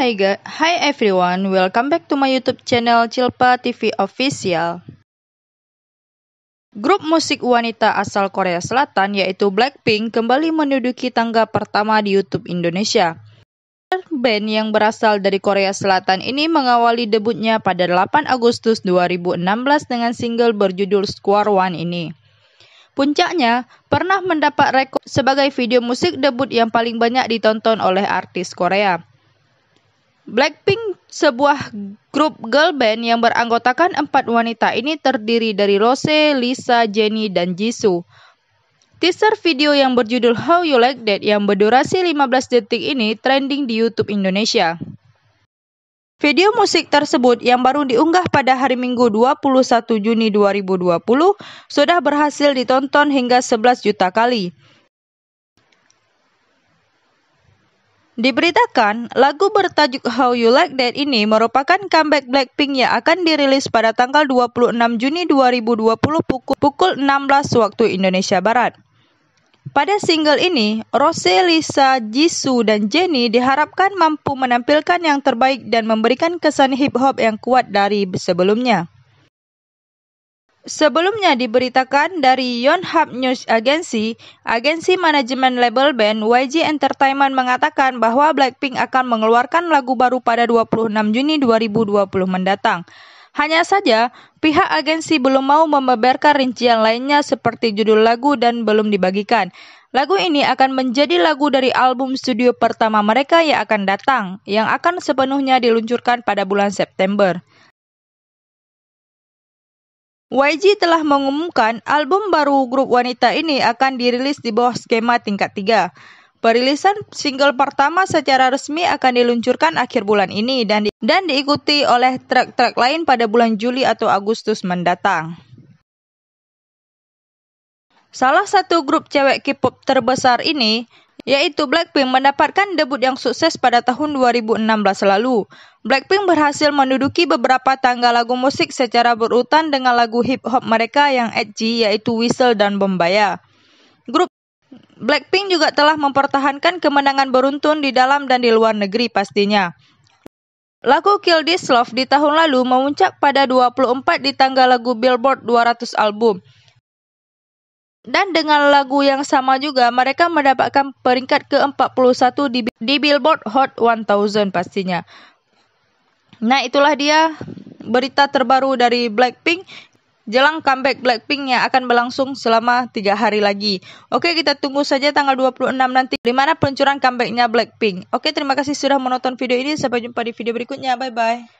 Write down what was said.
hi, hi everyone, welcome back to my YouTube channel Cilpa TV Official. Grup musik wanita asal Korea Selatan yaitu Blackpink kembali menduduki tangga pertama di YouTube Indonesia. Band yang berasal dari Korea Selatan ini mengawali debutnya pada 8 Agustus 2016 dengan single berjudul Square One ini. Puncaknya, pernah mendapat rekor sebagai video musik debut yang paling banyak ditonton oleh artis Korea. Blackpink, sebuah grup girl band yang beranggotakan empat wanita ini terdiri dari Rose, Lisa, Jennie, dan Jisoo. Teaser video yang berjudul How You Like That yang berdurasi 15 detik ini trending di YouTube Indonesia. Video musik tersebut yang baru diunggah pada hari Minggu 21 Juni 2020 sudah berhasil ditonton hingga 11 juta kali. Diberitakan, lagu bertajuk How You Like That ini merupakan comeback Blackpink yang akan dirilis pada tanggal 26 Juni 2020 pukul, pukul 16 waktu Indonesia Barat. Pada single ini, Rose, Lisa, Jisoo, dan Jennie diharapkan mampu menampilkan yang terbaik dan memberikan kesan hip-hop yang kuat dari sebelumnya. Sebelumnya diberitakan dari Yonhap News Agency, agensi manajemen label band YG Entertainment mengatakan bahwa Blackpink akan mengeluarkan lagu baru pada 26 Juni 2020 mendatang. Hanya saja, pihak agensi belum mau membeberkan rincian lainnya seperti judul lagu dan belum dibagikan. Lagu ini akan menjadi lagu dari album studio pertama mereka yang akan datang, yang akan sepenuhnya diluncurkan pada bulan September. YG telah mengumumkan album baru grup wanita ini akan dirilis di bawah skema tingkat 3. Perilisan single pertama secara resmi akan diluncurkan akhir bulan ini dan, di dan diikuti oleh track-track lain pada bulan Juli atau Agustus mendatang. Salah satu grup cewek K-pop terbesar ini yaitu Blackpink mendapatkan debut yang sukses pada tahun 2016 lalu. Blackpink berhasil menduduki beberapa tangga lagu musik secara berurutan dengan lagu hip hop mereka yang edgy yaitu Whistle dan Bombaya. Grup Blackpink juga telah mempertahankan kemenangan beruntun di dalam dan di luar negeri pastinya. Lagu Kill This Love di tahun lalu memuncak pada 24 di tangga lagu Billboard 200 album dan dengan lagu yang sama juga mereka mendapatkan peringkat ke-41 di, di Billboard Hot 1000 pastinya. Nah, itulah dia berita terbaru dari Blackpink jelang comeback Blackpink yang akan berlangsung selama tiga hari lagi. Oke, kita tunggu saja tanggal 26 nanti di mana peluncuran comebacknya Blackpink. Oke, terima kasih sudah menonton video ini. Sampai jumpa di video berikutnya. Bye-bye.